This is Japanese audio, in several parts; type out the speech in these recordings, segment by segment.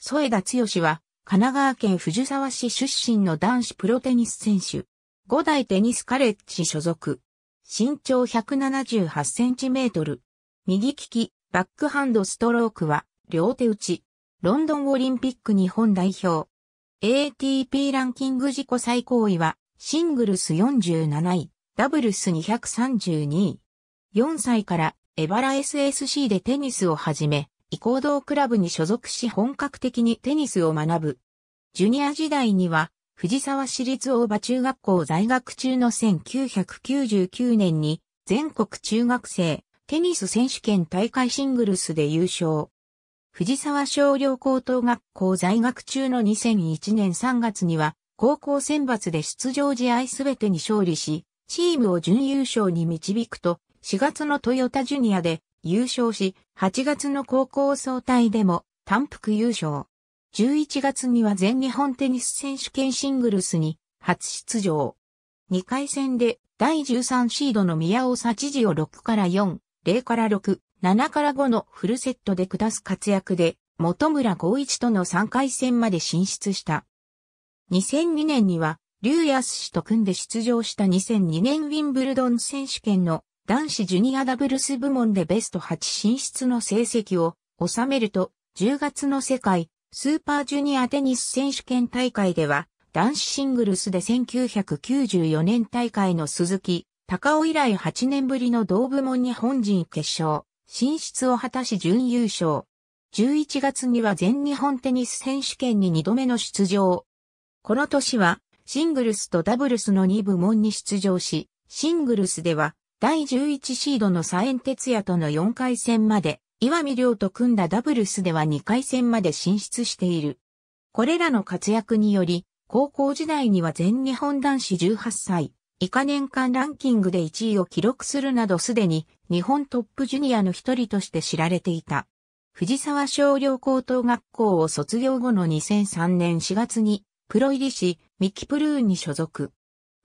添田剛は、神奈川県藤沢市出身の男子プロテニス選手。五代テニスカレッジ所属。身長178センチメートル。右利き、バックハンドストロークは、両手打ち。ロンドンオリンピック日本代表。ATP ランキング自己最高位は、シングルス47位、ダブルス232位。4歳からエバラ SSC でテニスを始め、移行動クラブに所属し本格的にテニスを学ぶ。ジュニア時代には、藤沢市立大場中学校在学中の1999年に、全国中学生テニス選手権大会シングルスで優勝。藤沢商業高等学校在学中の2001年3月には、高校選抜で出場試合すべてに勝利し、チームを準優勝に導くと、4月のトヨタジュニアで優勝し、8月の高校総体でも単服優勝。11月には全日本テニス選手権シングルスに初出場。2回戦で第13シードの宮尾幸治を6から4、0から6、7から5のフルセットで下す活躍で、本村孝一との3回戦まで進出した。2002年には、竜安氏と組んで出場した2002年ウィンブルドン選手権の男子ジュニアダブルス部門でベスト8進出の成績を収めると、10月の世界スーパージュニアテニス選手権大会では、男子シングルスで1994年大会の鈴木、高尾以来8年ぶりの同部門日本人決勝、進出を果たし準優勝。11月には全日本テニス選手権に2度目の出場。この年は、シングルスとダブルスの2部門に出場し、シングルスでは、第11シードのサエン哲也との4回戦まで、岩見亮と組んだダブルスでは2回戦まで進出している。これらの活躍により、高校時代には全日本男子18歳、以下年間ランキングで1位を記録するなどすでに日本トップジュニアの一人として知られていた。藤沢商業高等学校を卒業後の2003年4月にプロ入りし、ミキプルーンに所属。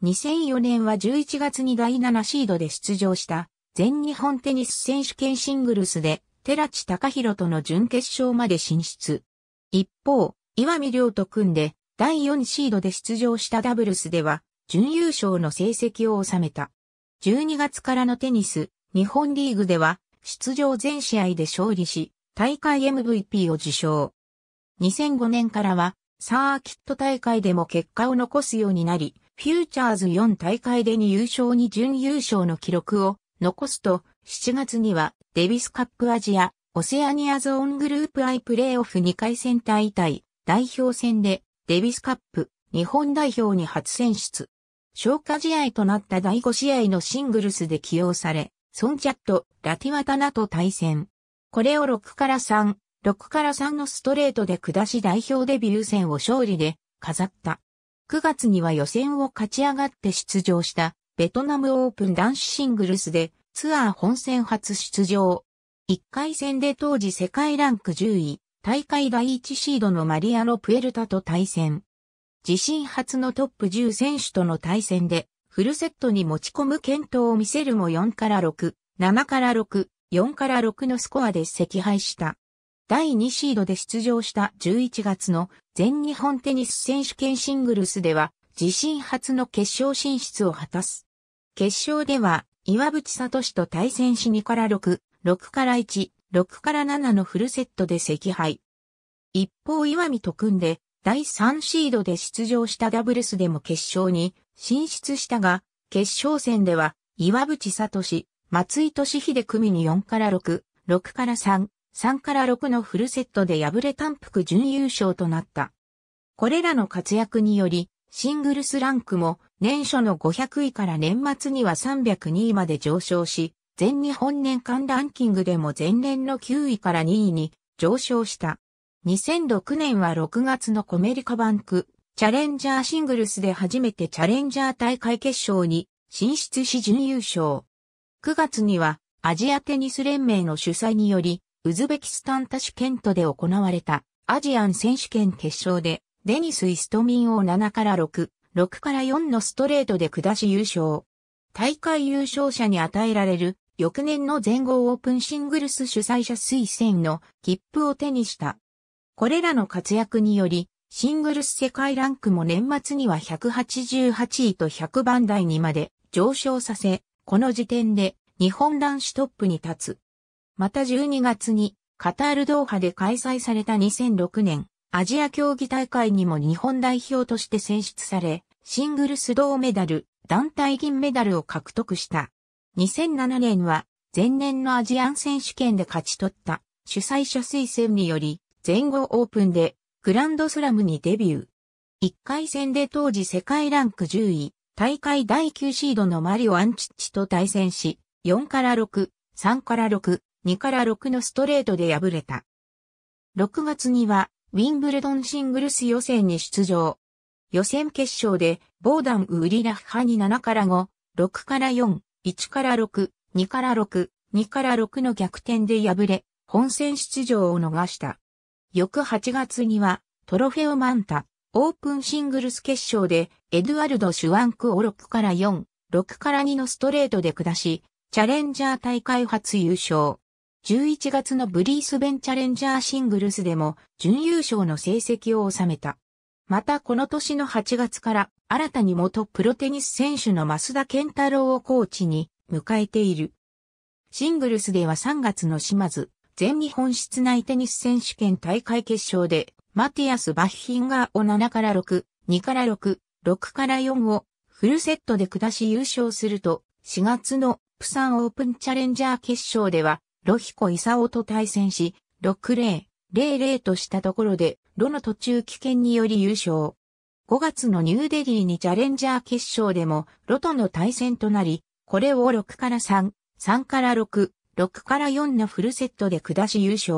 2004年は11月に第7シードで出場した全日本テニス選手権シングルスで寺地隆弘との準決勝まで進出。一方、岩見亮と組んで第4シードで出場したダブルスでは準優勝の成績を収めた。12月からのテニス、日本リーグでは出場全試合で勝利し、大会 MVP を受賞。2005年からはサーキット大会でも結果を残すようになり、フューチャーズ4大会で2優勝に準優勝の記録を残すと、7月にはデビスカップアジア、オセアニアゾーングループ I プレイオフ2回戦大対代表戦でデビスカップ日本代表に初選出。消化試合となった第5試合のシングルスで起用され、ソンチャット、ラティワタナと対戦。これを6から3、6から3のストレートで下し代表デビュー戦を勝利で飾った。9月には予選を勝ち上がって出場したベトナムオープン男子シングルスでツアー本戦初出場。1回戦で当時世界ランク10位、大会第1シードのマリアロ・プエルタと対戦。自身初のトップ10選手との対戦で、フルセットに持ち込む検討を見せるも4から6、7から6、4から6のスコアで赤敗した。第2シードで出場した11月の全日本テニス選手権シングルスでは自身初の決勝進出を果たす。決勝では岩渕聡と対戦し2から6、6から1、6から7のフルセットで惜敗。一方岩見と組んで第3シードで出場したダブルスでも決勝に進出したが、決勝戦では岩渕聡、松井俊秀組に4から6、6から3、3から6のフルセットで敗れ単服準優勝となった。これらの活躍により、シングルスランクも年初の500位から年末には302位まで上昇し、全日本年間ランキングでも前年の9位から2位に上昇した。2006年は6月のコメリカバンクチャレンジャーシングルスで初めてチャレンジャー大会決勝に進出し準優勝。9月にはアジアテニス連盟の主催によりウズベキスタンタシュケントで行われたアジアン選手権決勝で、デニス・イストミンを7から6、6から4のストレートで下し優勝。大会優勝者に与えられる翌年の全豪オープンシングルス主催者推薦の切符を手にした。これらの活躍により、シングルス世界ランクも年末には188位と100番台にまで上昇させ、この時点で日本男子トップに立つ。また12月にカタールドーハで開催された2006年アジア競技大会にも日本代表として選出され、シングルス銅メダル、団体銀メダルを獲得した。2007年は前年のアジアン選手権で勝ち取った主催者推薦により全豪オープンでグランドスラムにデビュー。1回戦で当時世界ランク10位、大会第9シードのマリオ・アンチッチと対戦し、4から6、3から6、2から6のストレートで敗れた。6月には、ウィンブルドンシングルス予選に出場。予選決勝で、ボーダン・ウーリラッハに7から5、6から4、1から6、2から6、2から6の逆転で敗れ、本戦出場を逃した。翌8月には、トロフェオマンタ、オープンシングルス決勝で、エドゥアルド・シュワンクを6から4、6から2のストレートで下し、チャレンジャー大会初優勝。11月のブリースベンチャレンジャーシングルスでも準優勝の成績を収めた。またこの年の8月から新たに元プロテニス選手の増田健太郎をコーチに迎えている。シングルスでは3月の島津全日本室内テニス選手権大会決勝でマティアス・バッヒンガーを7から6、2から6、6から4をフルセットで下し優勝すると4月のプサンオープンチャレンジャー決勝ではロヒコ・イサオと対戦し、6-0、0-0としたところで、ロの途中棄権により優勝。5月のニューデリーにチャレンジャー決勝でも、ロとの対戦となり、これを6から3、3から6、6から4のフルセットで下し優勝。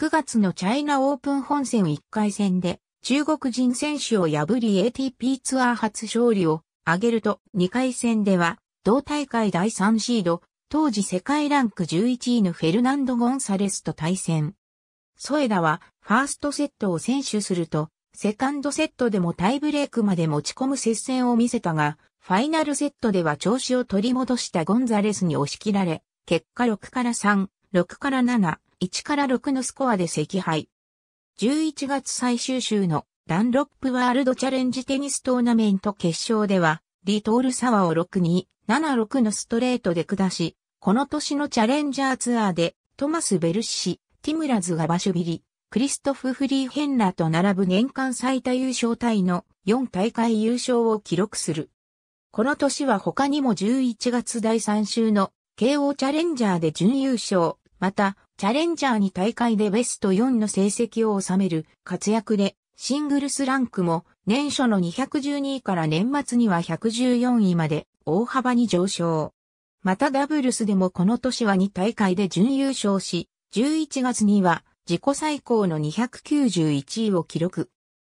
9月のチャイナオープン本戦1回戦で、中国人選手を破り ATP ツアー初勝利を挙げると、2回戦では、同大会第3シード、当時世界ランク11位のフェルナンド・ゴンサレスと対戦。ソエダはファーストセットを先取すると、セカンドセットでもタイブレークまで持ち込む接戦を見せたが、ファイナルセットでは調子を取り戻したゴンザレスに押し切られ、結果6から3、6から7、1から6のスコアで惜敗。11月最終週のダンロップワールドチャレンジテニストーナメント決勝では、リトール沢を6 276のストレートで下し、この年のチャレンジャーツアーで、トマス・ベルシシ、ティムラズが場所ビリ、クリストフ・フリーヘンラと並ぶ年間最多優勝タイの4大会優勝を記録する。この年は他にも11月第3週の KO チャレンジャーで準優勝、また、チャレンジャーに大会でベスト4の成績を収める活躍で、シングルスランクも年初の212位から年末には114位まで大幅に上昇。またダブルスでもこの年は2大会で準優勝し、11月には自己最高の291位を記録。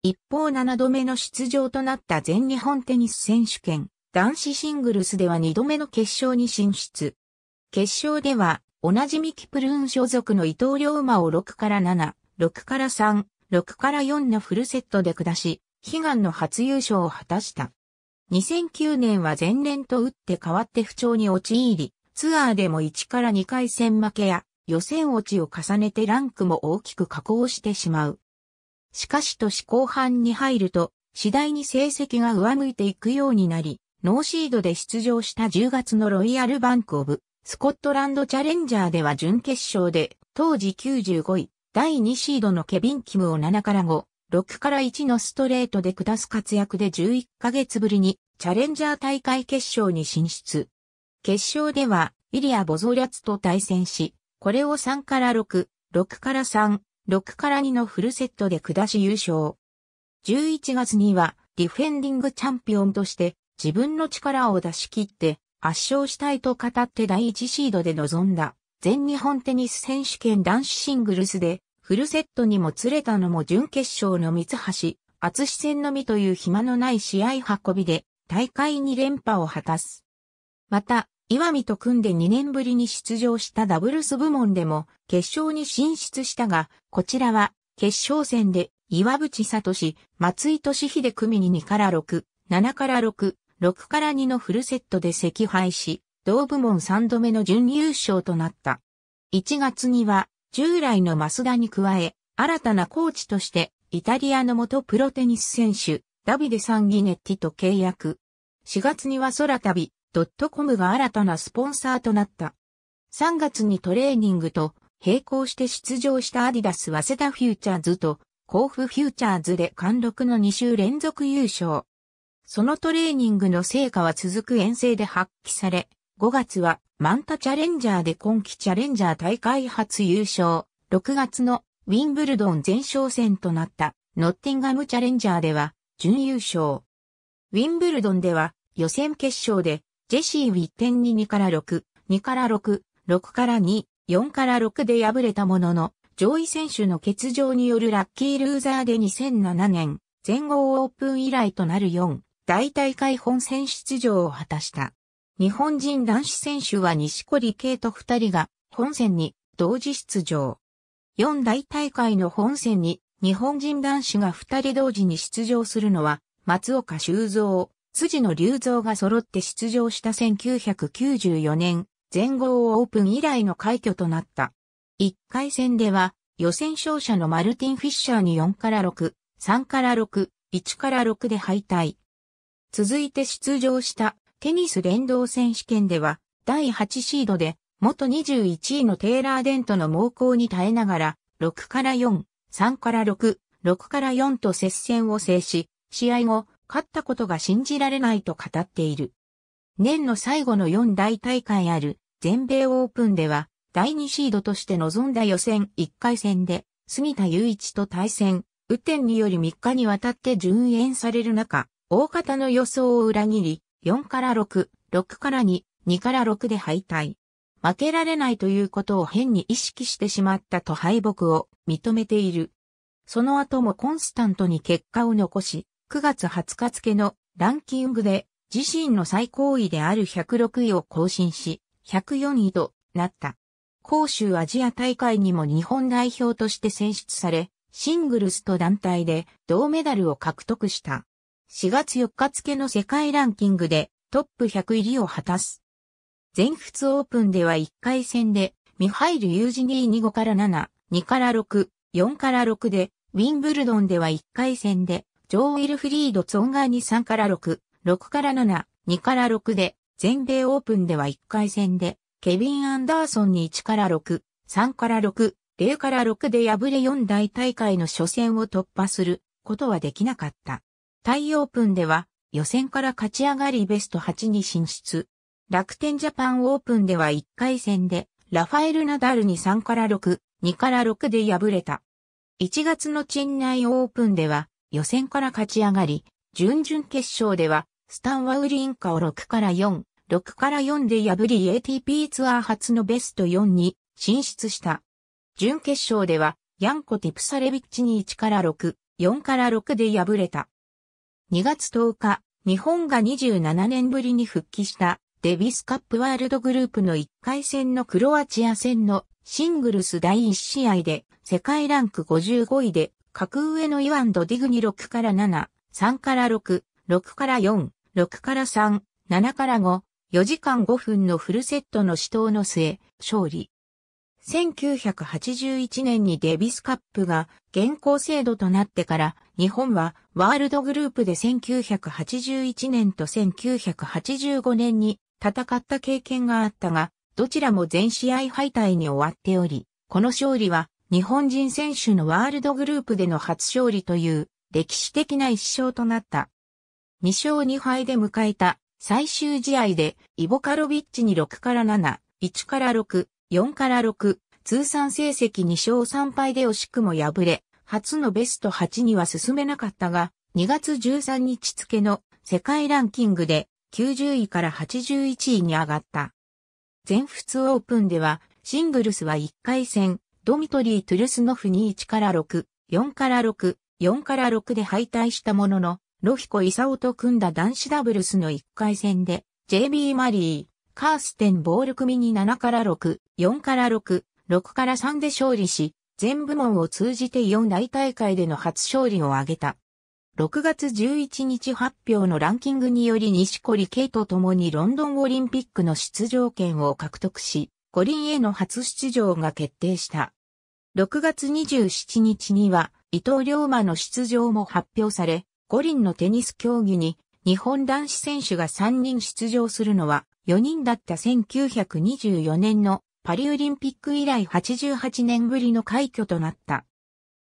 一方7度目の出場となった全日本テニス選手権、男子シングルスでは2度目の決勝に進出。決勝では、同じミキプルーン所属の伊藤龍馬を6から7、6から3、6から4のフルセットで下し、悲願の初優勝を果たした。2009年は前年と打って変わって不調に陥り、ツアーでも1から2回戦負けや予選落ちを重ねてランクも大きく下降してしまう。しかし年後半に入ると、次第に成績が上向いていくようになり、ノーシードで出場した10月のロイヤルバンクオブ、スコットランドチャレンジャーでは準決勝で、当時95位、第2シードのケビン・キムを7から5、6から1のストレートで下す活躍で11ヶ月ぶりにチャレンジャー大会決勝に進出。決勝では、イリア・ボゾリャツと対戦し、これを3から6、6から3、6から2のフルセットで下し優勝。11月には、ディフェンディングチャンピオンとして、自分の力を出し切って、圧勝したいと語って第1シードで臨んだ、全日本テニス選手権男子シングルスで、フルセットにもつれたのも準決勝の三橋、厚志戦のみという暇のない試合運びで、大会2連覇を果たす。また、岩見と組んで2年ぶりに出場したダブルス部門でも決勝に進出したが、こちらは決勝戦で岩渕聡、松井敏秀組に2から6、7から6、6から2のフルセットで惜敗し、同部門3度目の準優勝となった。1月には従来のマスダに加え、新たなコーチとして、イタリアの元プロテニス選手、ダビデ・サンギネッティと契約。4月には空旅、ドットコムが新たなスポンサーとなった。3月にトレーニングと並行して出場したアディダス・ワセダ・フューチャーズと甲府フューチャーズで貫禄の2週連続優勝。そのトレーニングの成果は続く遠征で発揮され、5月はマンタチャレンジャーで今季チャレンジャー大会初優勝。6月のウィンブルドン前哨戦となったノッティンガムチャレンジャーでは準優勝。ウィンブルドンでは予選決勝でジェシー・ウィッテンに2から6、2から6、6から2、4から6で敗れたものの上位選手の欠場によるラッキールーザーで2007年全豪オープン以来となる4大大会本戦出場を果たした。日本人男子選手は西堀圭と二人が本戦に同時出場。四大大会の本戦に日本人男子が二人同時に出場するのは松岡修造、辻野隆造が揃って出場した1994年全豪オープン以来の快挙となった。一回戦では予選勝者のマルティン・フィッシャーに4から6、3から6、1から6で敗退。続いて出場したテニス連動選手権では、第8シードで、元21位のテイラー・デントの猛攻に耐えながら、6から4、3から6、6から4と接戦を制し、試合後、勝ったことが信じられないと語っている。年の最後の4大大会ある全米オープンでは、第2シードとして臨んだ予選1回戦で、杉田祐一と対戦、雨天により3日にわたって順延される中、大方の予想を裏切り、4から6、6から2、2から6で敗退。負けられないということを変に意識してしまったと敗北を認めている。その後もコンスタントに結果を残し、9月20日付のランキングで自身の最高位である106位を更新し、104位となった。杭州アジア大会にも日本代表として選出され、シングルスと団体で銅メダルを獲得した。4月4日付の世界ランキングでトップ100入りを果たす。全仏オープンでは1回戦で、ミハイル・ユージニー2 5から7、2から6、4から6で、ウィンブルドンでは1回戦で、ジョー・ウィルフリード・ツォンガーに3から6、6から7、2から6で、全米オープンでは1回戦で、ケビン・アンダーソンに1から6、3から6、0から6で敗れ4大大会の初戦を突破することはできなかった。タイオープンでは予選から勝ち上がりベスト8に進出。楽天ジャパンオープンでは1回戦でラファエル・ナダルに3から6、2から6で敗れた。1月のチェンナイオープンでは予選から勝ち上がり、準々決勝ではスタンワウリンカを6から4、6から4で破り ATP ツアー初のベスト4に進出した。準決勝ではヤンコ・ティプサレビッチに1から6、4から6で敗れた。2月10日、日本が27年ぶりに復帰したデビスカップワールドグループの1回戦のクロアチア戦のシングルス第1試合で世界ランク55位で格上のイワンド・ディグに6から7、3から6、6から4、6から3、7から5、4時間5分のフルセットの死闘の末、勝利。1981年にデビスカップが現行制度となってから日本はワールドグループで1981年と1985年に戦った経験があったが、どちらも全試合敗退に終わっており、この勝利は日本人選手のワールドグループでの初勝利という歴史的な一勝となった。2勝2敗で迎えた最終試合でイボカロビッチに6から7、1から6、4から6、通算成績2勝3敗で惜しくも敗れ、初のベスト8には進めなかったが、2月13日付の世界ランキングで90位から81位に上がった。全仏オープンでは、シングルスは1回戦、ドミトリー・トゥルスノフに1から6、4から6、4から6で敗退したものの、ロヒコ・イサオと組んだ男子ダブルスの1回戦で、JB マリー、カーステン・ボール組に7から6、4から6、6から3で勝利し、全部門を通じて4大大会での初勝利を挙げた。6月11日発表のランキングにより西堀圭と共にロンドンオリンピックの出場権を獲得し、五輪への初出場が決定した。6月27日には伊藤龍馬の出場も発表され、五輪のテニス競技に日本男子選手が3人出場するのは4人だった1924年のパリオリンピック以来88年ぶりの快挙となった。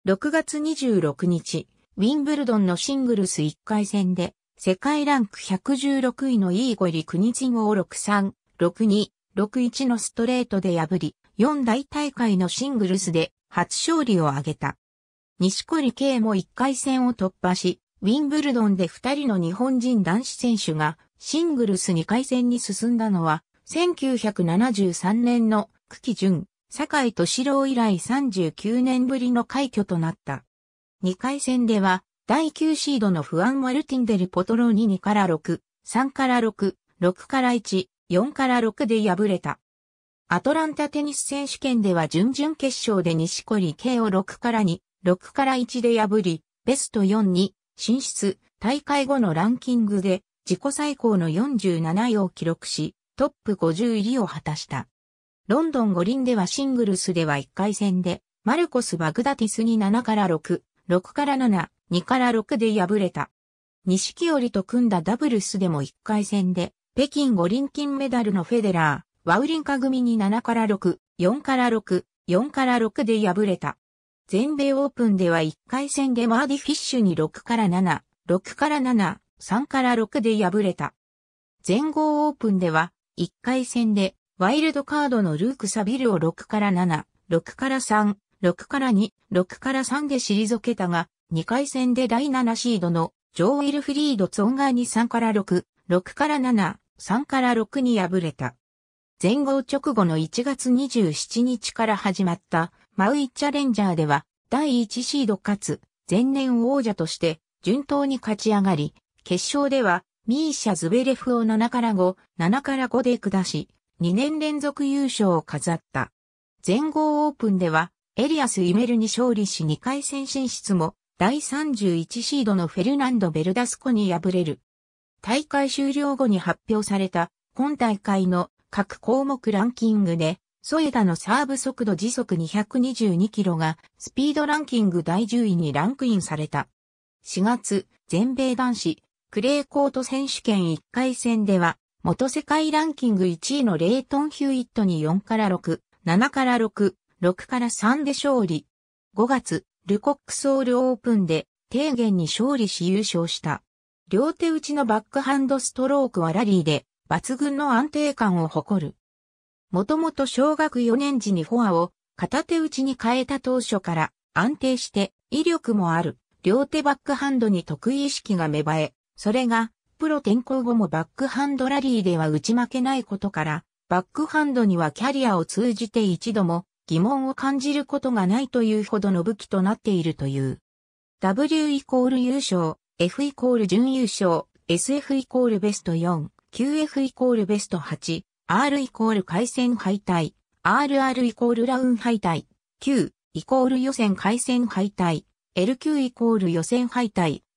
6月26日、ウィンブルドンのシングルス1回戦で、世界ランク116位のイーゴリ・クニチンを6-3、6-2、6-1のストレートで破り、4大大会のシングルスで初勝利を挙げた。西堀圭も1回戦を突破し、ウィンブルドンで2人の日本人男子選手がシングルス2回戦に進んだのは1973年の久喜淳、坂井敏郎以来39年ぶりの快挙となった。2回戦では、第9シードのフアン・マルティンデル・ポトロに2から6、3から6、6から1、4から6で敗れた。アトランタテニス選手権では準々決勝で西堀圭を6から2、6から1で破り、ベスト4に進出、大会後のランキングで自己最高の47位を記録し、トップ50入りを果たした。ロンドン五輪ではシングルスでは1回戦で、マルコス・バグダティスに7から6、6から7、2から6で敗れた。西木織と組んだダブルスでも1回戦で、北京五輪金メダルのフェデラー、ワウリンカ組に7から6、4から6、4から6で敗れた。全米オープンでは1回戦でマーディフィッシュに6から7、6から7、3から6で敗れた。全豪オープンでは1回戦で、ワイルドカードのルーク・サビルを6から7、6から3、6から2、6から3で退けたが、2回戦で第7シードのジョー・ウィルフリード・ツォンガーに3から6、6から7、3から6に敗れた。前後直後の1月27日から始まったマウイチャレンジャーでは第1シードかつ前年王者として順当に勝ち上がり、決勝ではミーシャ・ズベレフを7から5、7から5で下し、2年連続優勝を飾った。全豪オープンでは、エリアス・イメルに勝利し2回戦進出も、第31シードのフェルナンド・ベルダスコに敗れる。大会終了後に発表された、今大会の各項目ランキングで、ソエダのサーブ速度時速222キロがスピードランキング第10位にランクインされた。4月、全米男子クレーコート選手権1回戦では、元世界ランキング1位のレイトン・ヒューイットに4から6、7から6、6から3で勝利。5月、ルコックソールオープンで、低減に勝利し優勝した。両手打ちのバックハンドストロークはラリーで、抜群の安定感を誇る。もともと小学4年時にフォアを片手打ちに変えた当初から安定して威力もある両手バックハンドに得意意識が芽生え、それが、プロ転向後もバックハンドラリーでは打ち負けないことから、バックハンドにはキャリアを通じて一度も疑問を感じることがないというほどの武器となっているという。W イコール優勝、F イコール準優勝、SF イコールベスト4、QF イコールベスト8、R イコール回戦敗退、RR イコールラウン敗退、Q イコール予選回戦敗退、LQ イコール予選敗退、